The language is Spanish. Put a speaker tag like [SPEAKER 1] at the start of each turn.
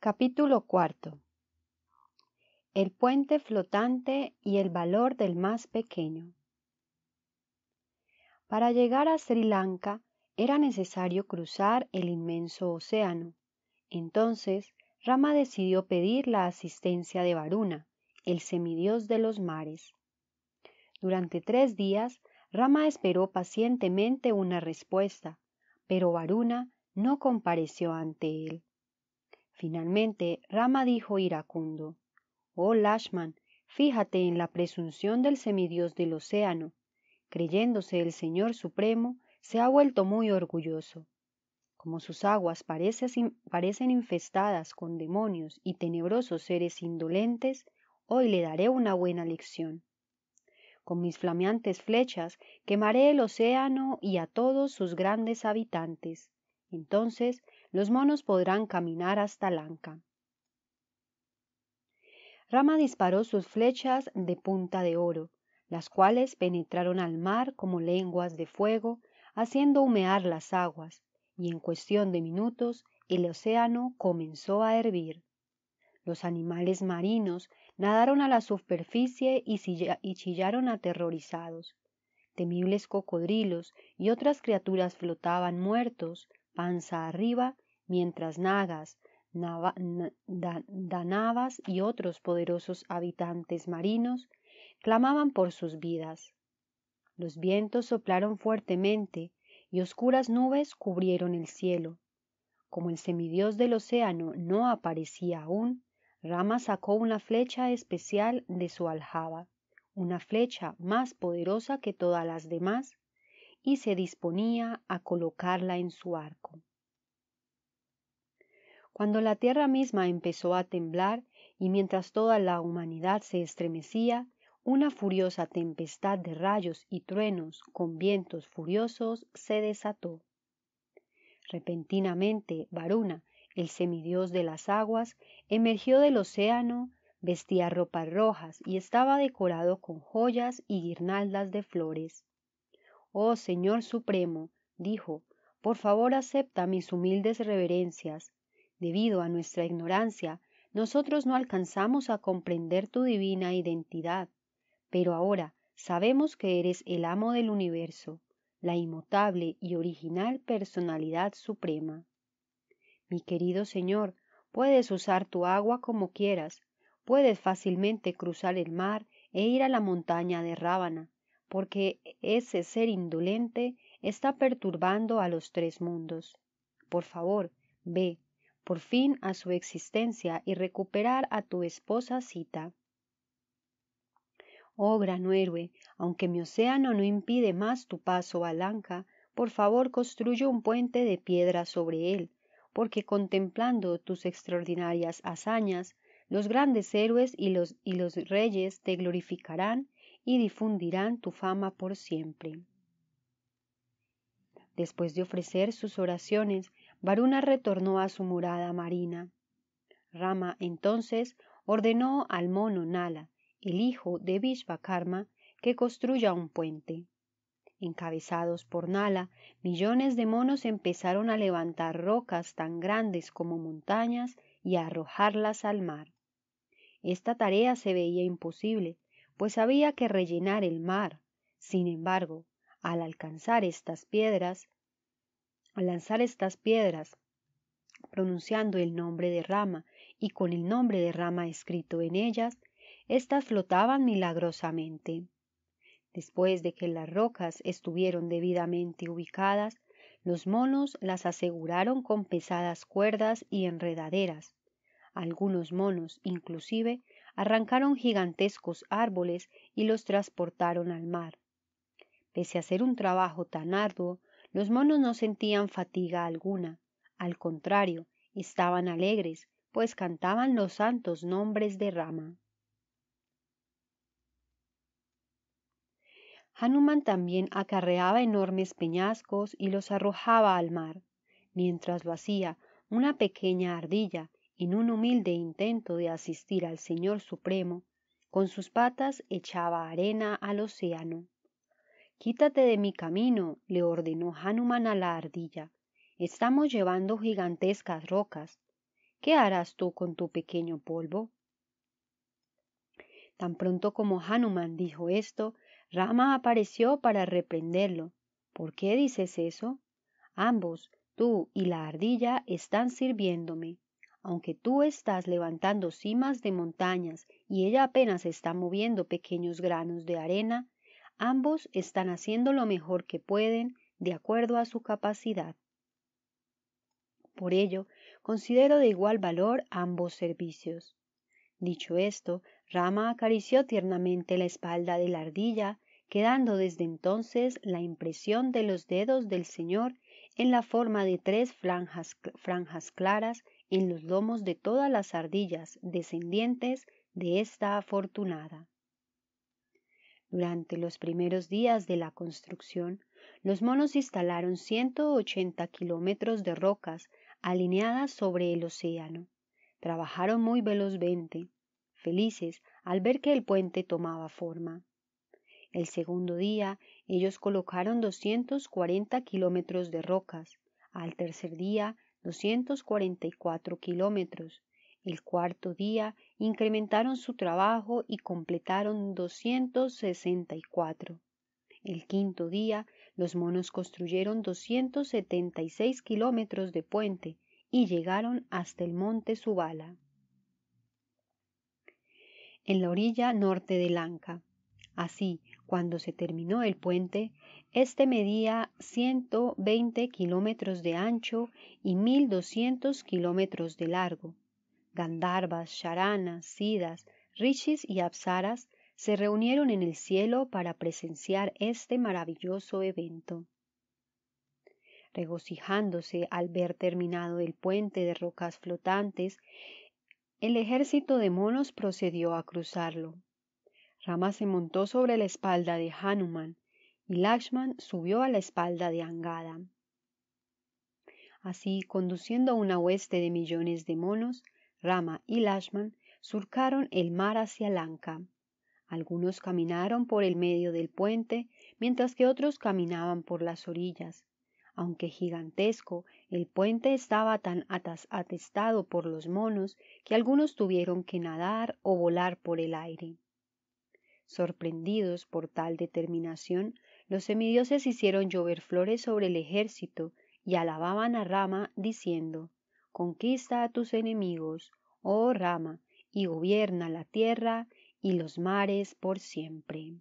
[SPEAKER 1] Capítulo cuarto. El puente flotante y el valor del más pequeño. Para llegar a Sri Lanka era necesario cruzar el inmenso océano. Entonces, Rama decidió pedir la asistencia de Varuna, el semidios de los mares. Durante tres días, Rama esperó pacientemente una respuesta, pero Varuna no compareció ante él. Finalmente, Rama dijo iracundo, Oh Lashman, fíjate en la presunción del semidios del océano. Creyéndose el Señor Supremo, se ha vuelto muy orgulloso. Como sus aguas parecen infestadas con demonios y tenebrosos seres indolentes, hoy le daré una buena lección. Con mis flameantes flechas quemaré el océano y a todos sus grandes habitantes. Entonces los monos podrán caminar hasta Lanca. Rama disparó sus flechas de punta de oro, las cuales penetraron al mar como lenguas de fuego, haciendo humear las aguas, y en cuestión de minutos el océano comenzó a hervir. Los animales marinos nadaron a la superficie y chillaron aterrorizados. Temibles cocodrilos y otras criaturas flotaban muertos, panza arriba, mientras nagas, danabas y otros poderosos habitantes marinos clamaban por sus vidas. Los vientos soplaron fuertemente y oscuras nubes cubrieron el cielo. Como el semidios del océano no aparecía aún, Rama sacó una flecha especial de su aljaba, una flecha más poderosa que todas las demás, y se disponía a colocarla en su arco. Cuando la tierra misma empezó a temblar y mientras toda la humanidad se estremecía, una furiosa tempestad de rayos y truenos con vientos furiosos se desató. Repentinamente, Varuna, el semidios de las aguas, emergió del océano, vestía ropas rojas y estaba decorado con joyas y guirnaldas de flores oh señor supremo dijo por favor acepta mis humildes reverencias debido a nuestra ignorancia nosotros no alcanzamos a comprender tu divina identidad pero ahora sabemos que eres el amo del universo la inmutable y original personalidad suprema mi querido señor puedes usar tu agua como quieras puedes fácilmente cruzar el mar e ir a la montaña de rábana porque ese ser indolente está perturbando a los tres mundos. Por favor, ve, por fin a su existencia y recuperar a tu esposa Cita. Oh gran héroe, aunque mi océano no impide más tu paso a Lanka, por favor construye un puente de piedra sobre él, porque contemplando tus extraordinarias hazañas, los grandes héroes y los, y los reyes te glorificarán y difundirán tu fama por siempre. Después de ofrecer sus oraciones, Varuna retornó a su morada marina. Rama entonces ordenó al mono Nala, el hijo de Vishvakarma, que construya un puente. Encabezados por Nala, millones de monos empezaron a levantar rocas tan grandes como montañas y a arrojarlas al mar. Esta tarea se veía imposible, pues había que rellenar el mar. Sin embargo, al alcanzar estas piedras, al lanzar estas piedras, pronunciando el nombre de Rama y con el nombre de Rama escrito en ellas, éstas flotaban milagrosamente. Después de que las rocas estuvieron debidamente ubicadas, los monos las aseguraron con pesadas cuerdas y enredaderas. Algunos monos, inclusive, arrancaron gigantescos árboles y los transportaron al mar. Pese a ser un trabajo tan arduo, los monos no sentían fatiga alguna. Al contrario, estaban alegres, pues cantaban los santos nombres de Rama. Hanuman también acarreaba enormes peñascos y los arrojaba al mar. Mientras lo hacía, una pequeña ardilla, en un humilde intento de asistir al Señor Supremo, con sus patas echaba arena al océano. Quítate de mi camino, le ordenó Hanuman a la ardilla. Estamos llevando gigantescas rocas. ¿Qué harás tú con tu pequeño polvo? Tan pronto como Hanuman dijo esto, Rama apareció para reprenderlo. ¿Por qué dices eso? Ambos, tú y la ardilla, están sirviéndome aunque tú estás levantando cimas de montañas y ella apenas está moviendo pequeños granos de arena, ambos están haciendo lo mejor que pueden de acuerdo a su capacidad. Por ello, considero de igual valor ambos servicios. Dicho esto, Rama acarició tiernamente la espalda de la ardilla, quedando desde entonces la impresión de los dedos del Señor en la forma de tres franjas, claras en los lomos de todas las ardillas descendientes de esta afortunada. Durante los primeros días de la construcción, los monos instalaron 180 kilómetros de rocas alineadas sobre el océano. Trabajaron muy velozmente, felices al ver que el puente tomaba forma. El segundo día ellos colocaron 240 kilómetros de rocas, al tercer día 244 kilómetros. El cuarto día incrementaron su trabajo y completaron 264. El quinto día los monos construyeron 276 kilómetros de puente y llegaron hasta el monte Subala, en la orilla norte de Lanca Así, cuando se terminó el puente, este medía 120 kilómetros de ancho y 1.200 kilómetros de largo. Gandharvas, Sharanas, Sidas, Rishis y Apsaras se reunieron en el cielo para presenciar este maravilloso evento. Regocijándose al ver terminado el puente de rocas flotantes, el ejército de monos procedió a cruzarlo. Rama se montó sobre la espalda de Hanuman y Lakshman subió a la espalda de Angada. Así, conduciendo una hueste de millones de monos, Rama y Lakshman surcaron el mar hacia Lanka. Algunos caminaron por el medio del puente, mientras que otros caminaban por las orillas. Aunque gigantesco, el puente estaba tan atestado por los monos que algunos tuvieron que nadar o volar por el aire. Sorprendidos por tal determinación, los semidioses hicieron llover flores sobre el ejército y alababan a Rama diciendo, Conquista a tus enemigos, oh Rama, y gobierna la tierra y los mares por siempre.